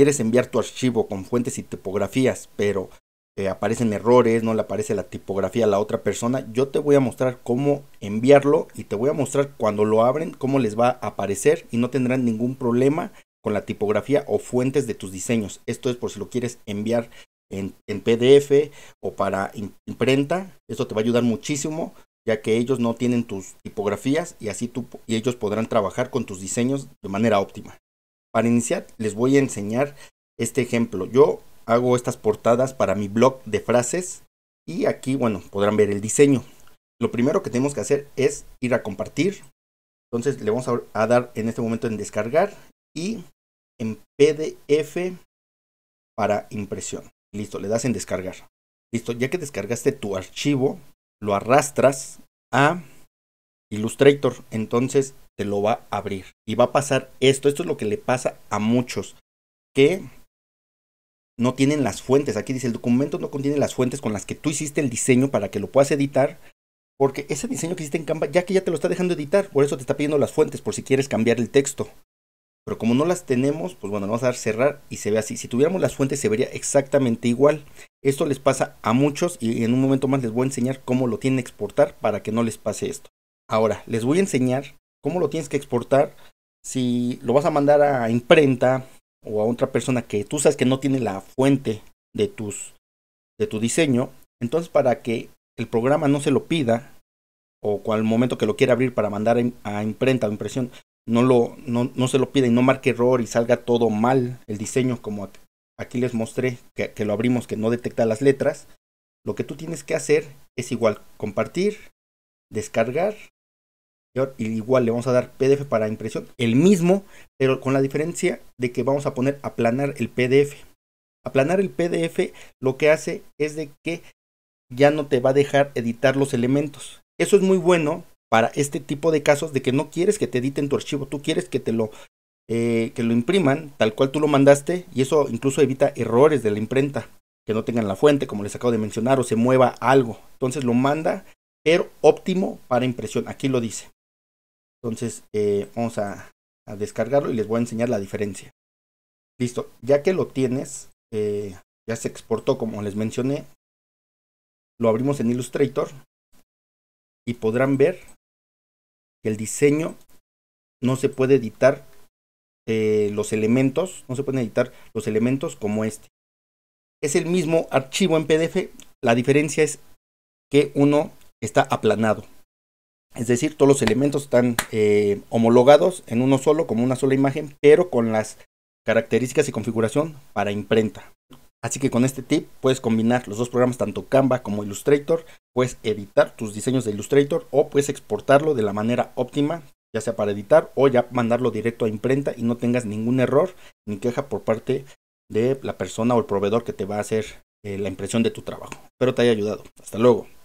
quieres enviar tu archivo con fuentes y tipografías, pero eh, aparecen errores, no le aparece la tipografía a la otra persona, yo te voy a mostrar cómo enviarlo y te voy a mostrar cuando lo abren cómo les va a aparecer y no tendrán ningún problema con la tipografía o fuentes de tus diseños. Esto es por si lo quieres enviar en, en PDF o para imprenta. Esto te va a ayudar muchísimo ya que ellos no tienen tus tipografías y así tú y ellos podrán trabajar con tus diseños de manera óptima. Para iniciar, les voy a enseñar este ejemplo. Yo hago estas portadas para mi blog de frases y aquí, bueno, podrán ver el diseño. Lo primero que tenemos que hacer es ir a compartir. Entonces le vamos a dar en este momento en descargar y en PDF para impresión. Listo, le das en descargar. Listo, ya que descargaste tu archivo, lo arrastras a Illustrator, entonces te lo va a abrir. Y va a pasar esto, esto es lo que le pasa a muchos, que no tienen las fuentes. Aquí dice, el documento no contiene las fuentes con las que tú hiciste el diseño para que lo puedas editar. Porque ese diseño que hiciste en Canva, ya que ya te lo está dejando editar, por eso te está pidiendo las fuentes, por si quieres cambiar el texto. Pero como no las tenemos, pues bueno, vamos a dar cerrar y se ve así. Si tuviéramos las fuentes se vería exactamente igual. Esto les pasa a muchos y en un momento más les voy a enseñar cómo lo tienen exportar para que no les pase esto. Ahora, les voy a enseñar cómo lo tienes que exportar si lo vas a mandar a imprenta o a otra persona que tú sabes que no tiene la fuente de tus de tu diseño, entonces para que el programa no se lo pida o al momento que lo quiera abrir para mandar a imprenta o impresión no lo no, no se lo pida y no marque error y salga todo mal el diseño como aquí les mostré que lo abrimos que no detecta las letras, lo que tú tienes que hacer es igual compartir, descargar y igual le vamos a dar PDF para impresión, el mismo, pero con la diferencia de que vamos a poner aplanar el PDF. Aplanar el PDF lo que hace es de que ya no te va a dejar editar los elementos. Eso es muy bueno para este tipo de casos de que no quieres que te editen tu archivo, tú quieres que te lo eh, que lo impriman tal cual tú lo mandaste y eso incluso evita errores de la imprenta que no tengan la fuente como les acabo de mencionar o se mueva algo entonces lo manda pero óptimo para impresión aquí lo dice entonces eh, vamos a, descargarlo y les voy a enseñar la diferencia. Listo, ya que lo tienes, eh, ya se exportó como les mencioné. Lo abrimos en Illustrator y podrán ver que el diseño no se puede editar eh, los elementos, no se pueden editar los elementos como este. Es el mismo archivo en PDF, la diferencia es que uno está aplanado, es decir, todos los elementos están eh, homologados en uno solo, como una sola imagen, pero con las características y configuración para imprenta. Así que con este tip puedes combinar los dos programas, tanto Canva como Illustrator, puedes editar tus diseños de Illustrator o puedes exportarlo de la manera óptima, ya sea para editar o ya mandarlo directo a imprenta y no tengas ningún error ni queja por parte de la persona o el proveedor que te va a hacer eh, la impresión de tu trabajo. Espero te haya ayudado. Hasta luego.